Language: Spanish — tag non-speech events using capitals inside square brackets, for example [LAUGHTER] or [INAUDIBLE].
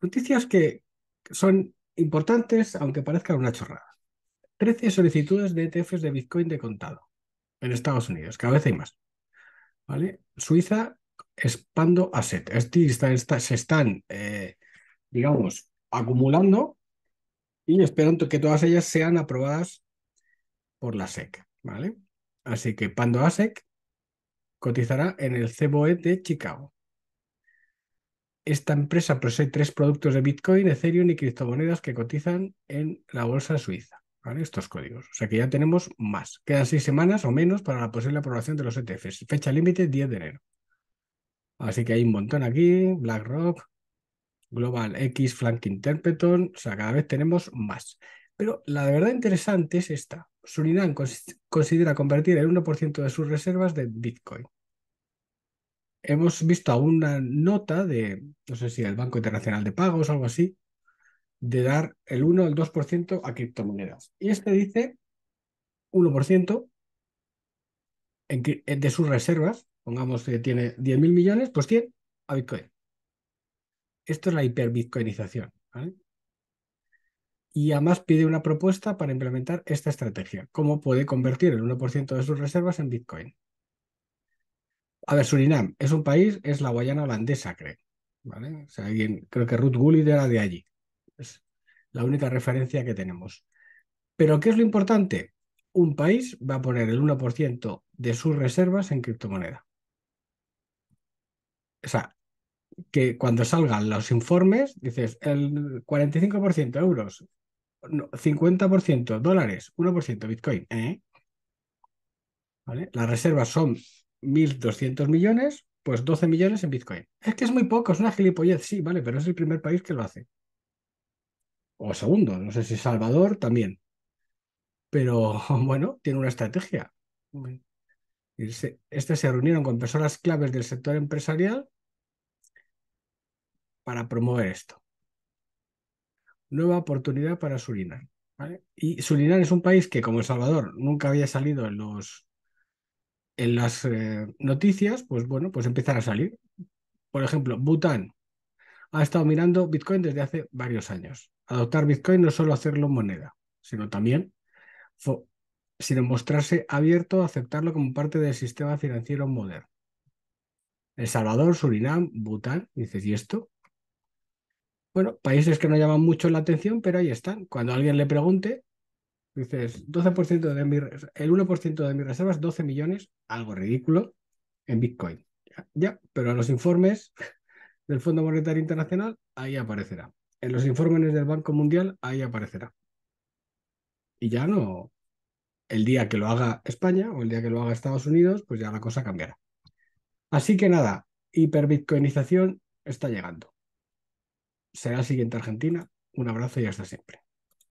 Noticias que son importantes, aunque parezcan una chorrada. 13 solicitudes de ETFs de Bitcoin de contado en Estados Unidos, cada vez hay más. ¿Vale? Suiza Pando asset. Estas se están, eh, digamos, acumulando y esperando que todas ellas sean aprobadas por la SEC. ¿Vale? Así que Pando ASEC cotizará en el CBOE de Chicago. Esta empresa posee tres productos de Bitcoin, Ethereum y criptomonedas que cotizan en la bolsa suiza. Estos códigos. O sea que ya tenemos más. Quedan seis semanas o menos para la posible aprobación de los ETFs. Fecha límite 10 de enero. Así que hay un montón aquí. BlackRock, Global X, Flank Interpreton. O sea, cada vez tenemos más. Pero la de verdad interesante es esta. Surinam considera convertir el 1% de sus reservas de Bitcoin hemos visto una nota de, no sé si el Banco Internacional de Pagos o algo así, de dar el 1 o el 2% a criptomonedas. Y este dice 1% de sus reservas, pongamos que tiene 10.000 millones, pues 100 a Bitcoin. Esto es la hiperbitcoinización. Y además pide una propuesta para implementar esta estrategia. ¿Cómo puede convertir el 1% de sus reservas en Bitcoin? A ver, Surinam es un país, es la Guayana holandesa, creo. ¿vale? creo que Ruth Gullit era de allí. Es la única referencia que tenemos. Pero, ¿qué es lo importante? Un país va a poner el 1% de sus reservas en criptomoneda. O sea, que cuando salgan los informes, dices, el 45% euros, 50% dólares, 1% Bitcoin. ¿eh? ¿Vale? Las reservas son 1.200 millones, pues 12 millones en Bitcoin. Es que es muy poco, es una gilipollez, sí, vale, pero es el primer país que lo hace. O segundo, no sé si Salvador también. Pero [LAUGHS] bueno, tiene una estrategia. Este se reunieron con personas claves del sector empresarial para promover esto. Nueva oportunidad para Surinam. Y Surinam es un país que, como El Salvador, nunca había salido en los en las eh, noticias, pues bueno, pues empiezan a salir. Por ejemplo, Bután ha estado mirando Bitcoin desde hace varios años. Adoptar Bitcoin no solo hacerlo moneda, sino también sino mostrarse abierto a aceptarlo como parte del sistema financiero moderno. El Salvador, Surinam, Bután, dices, ¿y esto? Bueno, países que no llaman mucho la atención, pero ahí están. Cuando alguien le pregunte, Dices, 12% de el 1% de mis reservas, 12 millones, algo ridículo, en Bitcoin. Ya, pero en los informes [LAUGHS] del Fondo Monetario Internacional, ahí aparecerá. En los informes del Banco Mundial, ahí aparecerá. Y ya no, el día que lo haga España o el día que lo haga Estados Unidos, pues ya la cosa cambiará. Así que nada, hiperbitcoinización está llegando. Será el siguiente Argentina. Un abrazo y hasta siempre.